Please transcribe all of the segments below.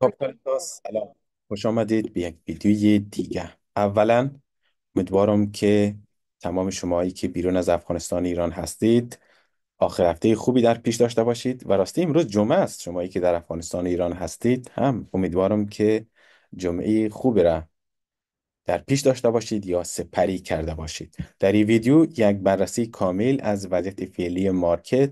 خب. سلام خوش آمدید به یک ویدیوی دیگه اولا امیدوارم که تمام شماهایی که بیرون از افغانستان ایران هستید آخر هفته خوبی در پیش داشته باشید و راستی امروز جمعه است شماهایی که در افغانستان ایران هستید هم امیدوارم که جمعه خوبی را در پیش داشته باشید یا سپری کرده باشید در این ویدیو یک بررسی کامل از وضعیت فعلی مارکت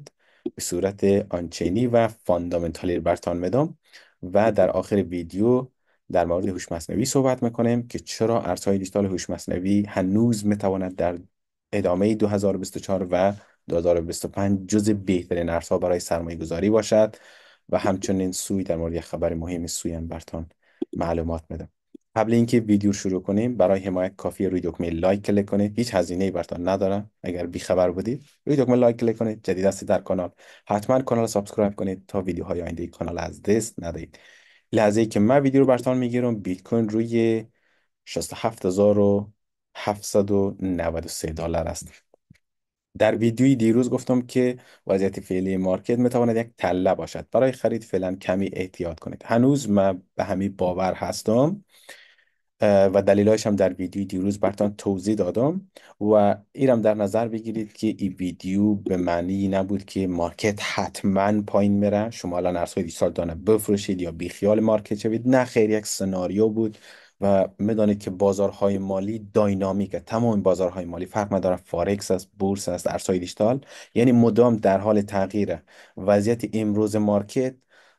به صورت آنچینی و فاندامنتالی برتان میدم و در آخر ویدیو در مورد هوش مصنوعی صحبت میکنیم که چرا ارزهای دیجیتال هوش مصنوعی هنوز میتواند در ادامه 2024 و 2025 جز بهترین ارزها برای سرمایه گذاری باشد و همچنین سوی در مورد خبر مهم سوی هم برتان معلومات میدم قبل اینکه ویدیو شروع کنیم برای حمایت کافی روی دکمه لایک کلیک کنید هیچ هزینه ای براتون ندارم اگر خبر بودید روی دکمه لایک کلیک کنید جدید هستید در کانال حتما کانال سابسکرایب کنید تا ویدیوهای آینده کانال از دست ندهید لحظه ای که من ویدیو رو براتون میگیرم بیت کوین روی 67793 دلار است در ویدیوی دیروز گفتم که وضعیت فعلی مارکت میتواند یک تله باشد برای خرید فعلا کمی احتیاط کنید هنوز من به همین باور هستم و دلیلش هم در ویدیو دیروز برتان توضیح دادم و ایرم در نظر بگیرید که این ویدیو به معنی نبود که مارکت حتما پایین میره شما الان ارزهای دیجیتال دانه بفروشید یا بیخیال مارکت شوید نه خیر یک سناریو بود و میدانید که بازارهای مالی داینامیکه تمام بازارهای مالی فرق نداره فارکس است بورس است ارزهای دیجیتال یعنی مدام در حال تغییره وضعیت امروز مارکت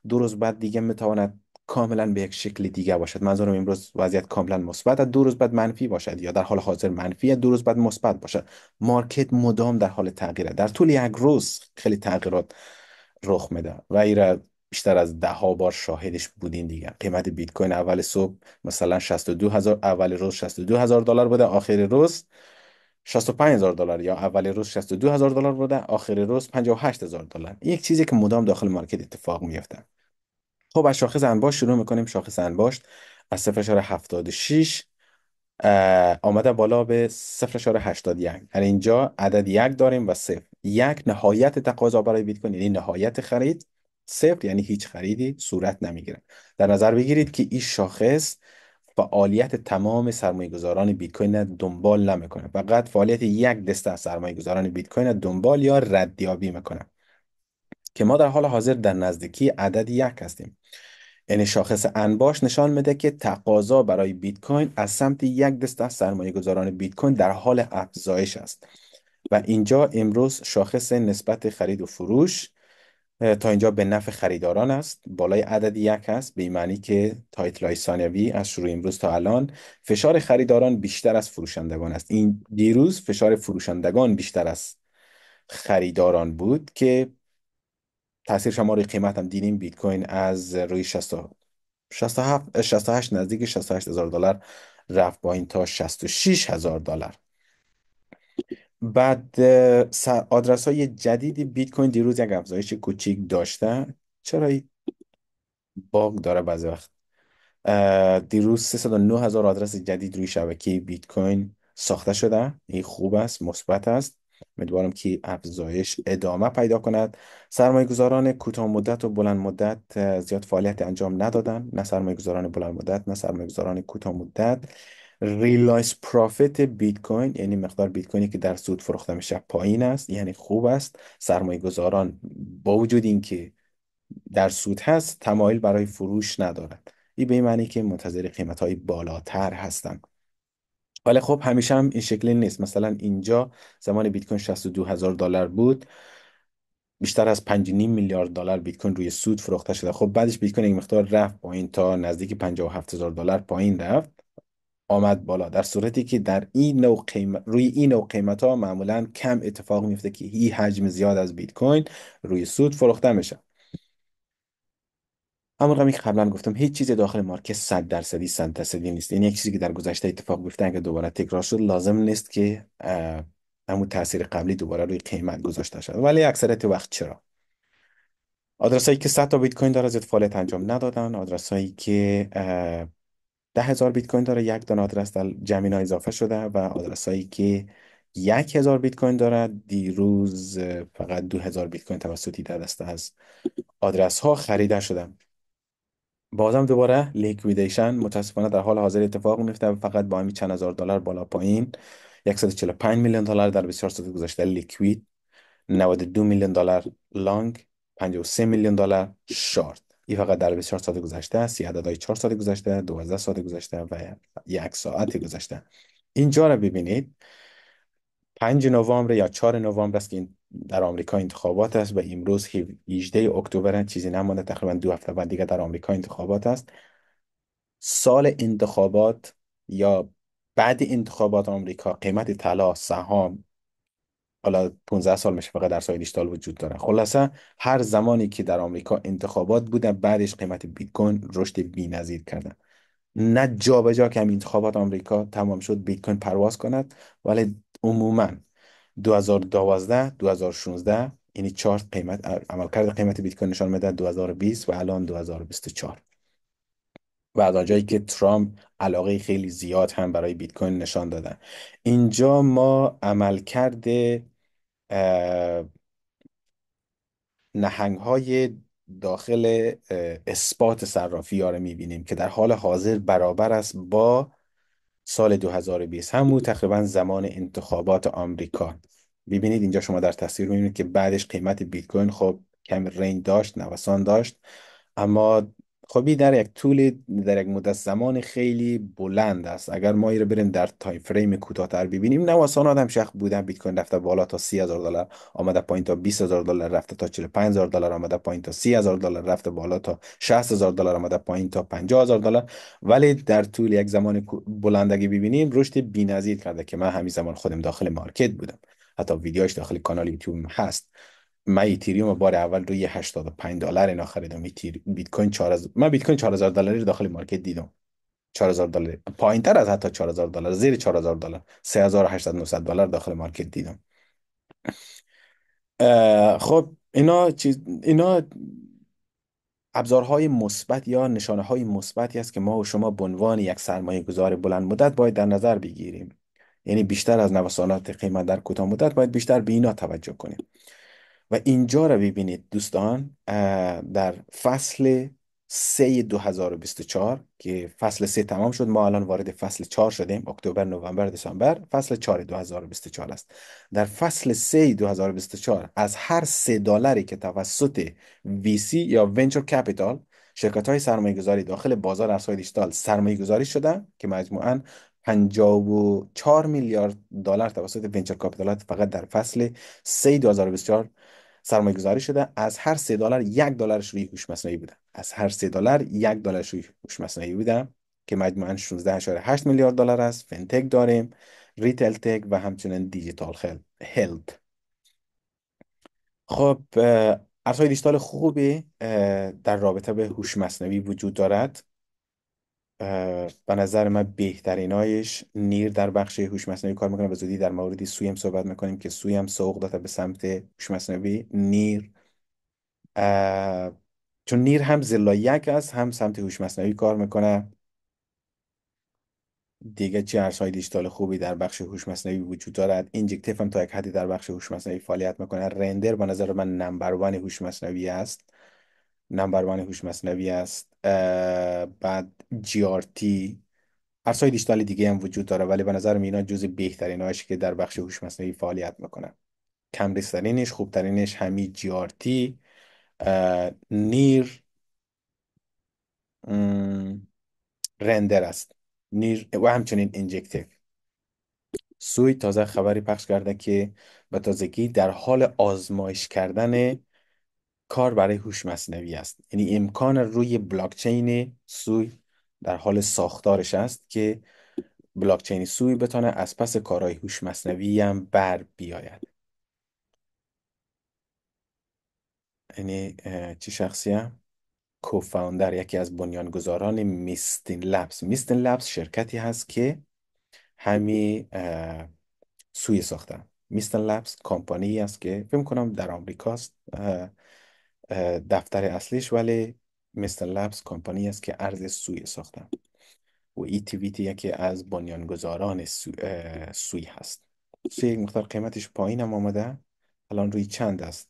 دو روز بعد دیگه میتواند کاملا به یک شکل دیگه باشد منظورم امروز وضعیت کاملا مثبت دو روز بعد منفی باشد یا در حال حاضر منفی دو روز بعد مثبت باشد مارکت مدام در حال تغییره در طول یک روز خیلی تغییرات رخ میده و ایرا بیشتر از ده ها بار شاهدش بودین دیگه قیمت بیت کوین اول صبح مثلا 62 هزار اول روز 62 هزار دلار بوده آخر روز 65 هزار دلار یا اول روز 62 هزار دلار بوده آخر روز 58 هزار دلار یک چیزی که مدام داخل مارکت اتفاق میفته خب از شاخص انباشت شروع میکنیم شاخص انباشت از 0.76 آمده بالا به 0.81 در یعنی اینجا عدد یک داریم و صفر یک نهایت تقاضا برای بیت کوین یعنی نهایت خرید صفر یعنی هیچ خریدی صورت نمیگیره در نظر بگیرید که این شاخص فعالیت تمام سرمایه گذاران بیت کوین دنبال نمیکنه فقط فعالیت یک دسته از سرمایه گذاران بیت کوین دنبال یا ردیابی میکنه که ما در حال حاضر در نزدیکی عدد یک هستیم این یعنی شاخص انباش نشان میده که تقاضا برای بیت کوین از سمت یک دسته از سرمایه گذاران بیت کوین در حال افزایش است و اینجا امروز شاخص نسبت خرید و فروش تا اینجا به نفع خریداران است بالای عدد یک است به معنی که های ثانوی از شروع امروز تا الان فشار خریداران بیشتر از فروشندگان است این دیروز فشار فروشندگان بیشتر از خریداران بود که تاثیر شما روی قیمت هم دیدیم بیت کوین از روی 67 68 نزدیک 68 هزار دلار رفت با این تا 66 هزار دلار بعد آدرس های جدید بیت کوین دیروز یک افزایش کوچیک داشته چرا باگ داره بعضی وقت دیروز 309 هزار آدرس جدید روی شبکه بیت کوین ساخته شده این خوب است مثبت است امیدوارم که افزایش ادامه پیدا کند سرمایه گذاران کوتاه مدت و بلند مدت زیاد فعالیت انجام ندادن نه سرمایه گذاران بلند مدت نه سرمایه گذاران کوتاه مدت ریلایز پروفیت بیت کوین یعنی مقدار بیت کوینی که در سود فروخته میشه پایین است یعنی خوب است سرمایه گذاران با وجود اینکه در سود هست تمایل برای فروش ندارد این به این معنی که منتظر قیمت های بالاتر هستند ولی خب همیشه هم این شکلی نیست مثلا اینجا زمان بیت کوین 62 هزار دلار بود بیشتر از 5.5 میلیارد دلار بیت کوین روی سود فروخته شده خب بعدش بیت کوین یک مقدار رفت پایین تا نزدیک 57 هزار دلار پایین رفت آمد بالا در صورتی که در این نوع قیمت روی این نوع قیمت ها معمولا کم اتفاق میفته که این حجم زیاد از بیت کوین روی سود فروخته میشه همون رقمی که قبلا گفتم هیچ چیزی داخل مارکت 100 درصدی 100 درصدی نیست یعنی یک چیزی که در گذشته اتفاق گفتن که دوباره تکرار شد لازم نیست که همون تاثیر قبلی دوباره روی قیمت گذاشته شد ولی اکثریت وقت چرا آدرس هایی که 100 تا بیت کوین داره زیاد فعالیت انجام ندادن آدرس هایی که ده هزار بیت کوین داره یک دانه آدرس در جمعینا اضافه شده و آدرس هایی که یک هزار بیت کوین داره دیروز فقط دو هزار بیت کوین در دست از آدرس ها خریده شده بازم دوباره لیکویدیشن متاسفانه در حال حاضر اتفاق میفته فقط با همین چند هزار دلار بالا پایین 145 میلیون دلار در 24 ساعت گذشته لیکوید 92 میلیون دلار لانگ 53 میلیون دلار شارت این فقط در 24 ساعت گذشته است یه عددهای 4 ساعت گذشته 12 ساعت گذشته و یک ساعت گذشته اینجا رو ببینید 5 نوامبر یا 4 نوامبر است که این در آمریکا انتخابات است و امروز 18 اکتبر چیزی نمانده تقریبا دو هفته بعد دیگه در آمریکا انتخابات است سال انتخابات یا بعد انتخابات آمریکا قیمت طلا سهام حالا 15 سال میشه فقط در سایه دیجیتال وجود داره خلاصه هر زمانی که در آمریکا انتخابات بوده بعدش قیمت بیت کوین رشد بی‌نظیر کرده نه جابجا جا که هم انتخابات آمریکا تمام شد بیت کوین پرواز کند ولی عموماً 2012 2016 یعنی چارت قیمت عملکرد قیمت بیت کوین نشان میده 2020 و الان 2024 و از آنجایی که ترامپ علاقه خیلی زیاد هم برای بیت کوین نشان دادن اینجا ما عملکرد نهنگ های داخل اثبات صرافی ها رو میبینیم که در حال حاضر برابر است با سال 2020 هم بود تقریبا زمان انتخابات آمریکا ببینید اینجا شما در تصویر میبینید که بعدش قیمت بیت کوین خب کمی رنج داشت نوسان داشت اما خب در یک طول در یک مدت زمان خیلی بلند است اگر ما این رو بریم در تایم فریم کوتاه‌تر ببینیم نوسان آدم شخص بودن بیت کوین رفته بالا تا 30000 دلار آمده پایین تا 20000 دلار رفته تا 45000 دلار آمده پایین تا 30000 دلار رفته بالا تا 60000 دلار آمده پایین تا 50000 دلار ولی در طول یک زمان بلندگی ببینیم رشد بی‌نظیر کرده که من همین زمان خودم داخل مارکت بودم حتی ویدیوش داخل کانال یوتیوب هست من ایتریوم بار اول روی 85 دلار اینا خریدم ایتری بیت کوین 4000 من بیت کوین 4000 دلاری رو داخل مارکت دیدم 4000 دلار پایین تر از حتی 4000 دلار زیر 4000 دلار 3800 دلار داخل مارکت دیدم خب اینا چیز اینا ابزارهای مثبت یا نشانه های مثبتی است که ما و شما به عنوان یک سرمایه گذار بلند مدت باید در نظر بگیریم یعنی بیشتر از نوسانات قیمت در کوتاه مدت باید بیشتر به اینا توجه کنیم و اینجا را ببینید دوستان در فصل 3 2024 که فصل سه تمام شد ما الان وارد فصل 4 شدیم اکتبر نوامبر دسامبر فصل 4 2024 است در فصل 3 2024 از هر سه دلاری که توسط VC یا Venture Capital شرکت های سرمایه گذاری داخل بازار ارزهای دیجیتال سرمایه گذاری شدن که مجموعاً 54 میلیارد دلار توسط ونچر کاپیتال فقط در فصل 3 2024 سرمایه گذاری شده از هر سه دلار یک دلارش روی هوش مصنوعی بوده از هر سه دلار یک دلارش روی هوش مصنوعی بوده که مجموعا 16.8 میلیارد دلار است فنتک داریم ریتل تک و همچنین دیجیتال هلت خب ارزهای دیجیتال خوبی در رابطه به هوش مصنوعی وجود دارد به نظر من بهترینایش نیر در بخش هوش مصنوعی کار میکنه به زودی در موردی سوی هم صحبت میکنیم که سوی هم سوق داده به سمت هوش مصنوعی نیر چون نیر هم یک است هم سمت هوش مصنوعی کار میکنه دیگه چه ارزهای دیجیتال خوبی در بخش هوش مصنوعی وجود دارد اینجکتیو هم تا یک حدی در بخش هوش مصنوعی فعالیت میکنه رندر به نظر من نمبر هوش مصنوعی است نمبر وان هوش مصنوعی است بعد جی آر تی دیگه هم وجود داره ولی به نظر اینا جز بهترین که در بخش هوش مصنوعی فعالیت میکنن کم ریسترینش خوبترینش همین جی آر تی نیر رندر است نیر و همچنین انجکتیو سوی تازه خبری پخش کرده که به تازگی در حال آزمایش کردن کار برای هوش مصنوعی است یعنی امکان روی بلاکچین سوی در حال ساختارش است که بلاکچین سوی بتانه از پس کارهای هوش مصنوعی هم بر بیاید یعنی چه شخصی هم یکی از بنیانگذاران میستین لبس میستین لبس شرکتی هست که همی سوی ساختن میستن لبس کمپانی است که فکر کنم در آمریکاست دفتر اصلیش ولی مستر لبس کمپانی است که ارز سوی ساخته و ای تی یکی از بنیانگذاران سو... سوی هست سوی یک مقدار قیمتش پایین هم آمده الان روی چند است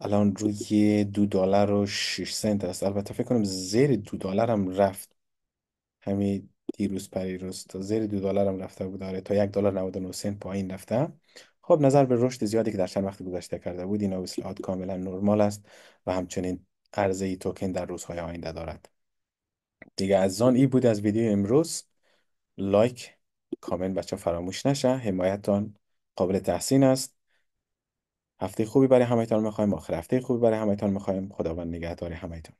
الان روی دو دلار و 6 سنت است البته فکر کنم زیر دو دلار هم رفت همین دیروز پریروز تا زیر دو دلار هم رفته بود آره تا یک دلار 99 سنت پایین رفته خب نظر به رشد زیادی که در چند وقت گذشته کرده بود این اصلاحات کاملا نرمال است و همچنین عرضه توکن در روزهای آینده دارد دیگه از آن ای بود از ویدیو امروز لایک کامنت بچه فراموش نشه حمایتتان قابل تحسین است هفته خوبی برای همهتان میخوایم آخر هفته خوبی برای همهتان میخوایم خداوند نگهداری همهتان